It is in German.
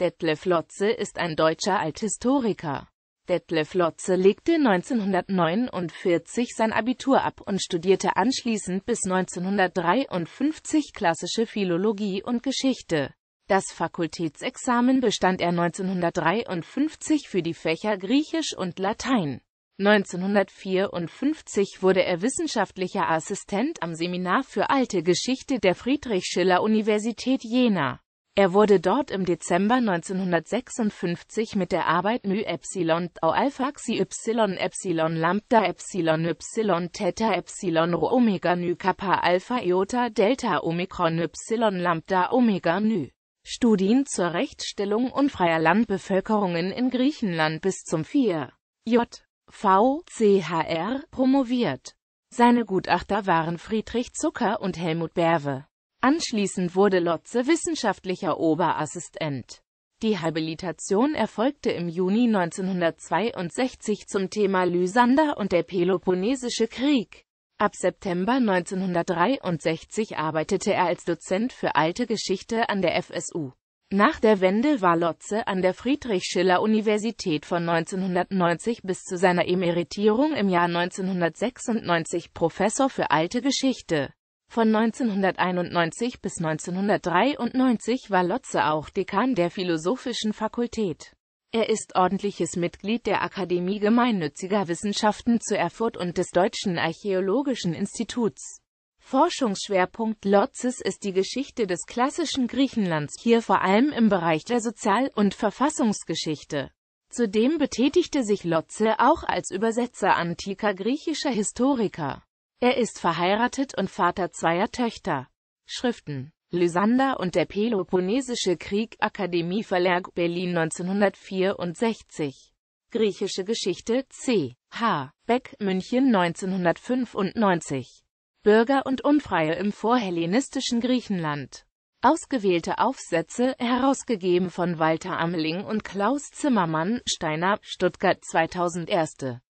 Detlef Lotze ist ein deutscher Althistoriker. Detlef Lotze legte 1949 sein Abitur ab und studierte anschließend bis 1953 klassische Philologie und Geschichte. Das Fakultätsexamen bestand er 1953 für die Fächer Griechisch und Latein. 1954 wurde er wissenschaftlicher Assistent am Seminar für alte Geschichte der Friedrich Schiller Universität Jena. Er wurde dort im Dezember 1956 mit der Arbeit μ epsilon tau alpha xi y epsilon lambda epsilon y theta epsilon rho omega nu kappa alpha iota delta omikron y lambda omega nu Studien zur Rechtsstellung unfreier Landbevölkerungen in Griechenland bis zum 4. J. V. C. H. R. promoviert. Seine Gutachter waren Friedrich Zucker und Helmut Berwe. Anschließend wurde Lotze wissenschaftlicher Oberassistent. Die Habilitation erfolgte im Juni 1962 zum Thema Lysander und der Peloponnesische Krieg. Ab September 1963 arbeitete er als Dozent für alte Geschichte an der FSU. Nach der Wende war Lotze an der Friedrich-Schiller-Universität von 1990 bis zu seiner Emeritierung im Jahr 1996 Professor für alte Geschichte. Von 1991 bis 1993 war Lotze auch Dekan der Philosophischen Fakultät. Er ist ordentliches Mitglied der Akademie gemeinnütziger Wissenschaften zu Erfurt und des Deutschen Archäologischen Instituts. Forschungsschwerpunkt Lotzes ist die Geschichte des klassischen Griechenlands, hier vor allem im Bereich der Sozial- und Verfassungsgeschichte. Zudem betätigte sich Lotze auch als Übersetzer antiker griechischer Historiker. Er ist verheiratet und Vater zweier Töchter. Schriften Lysander und der Peloponnesische Krieg Akademie Verlag Berlin 1964 Griechische Geschichte C. H. Beck München 1995 Bürger und Unfreie im vorhellenistischen Griechenland Ausgewählte Aufsätze, herausgegeben von Walter Amling und Klaus Zimmermann, Steiner, Stuttgart 2001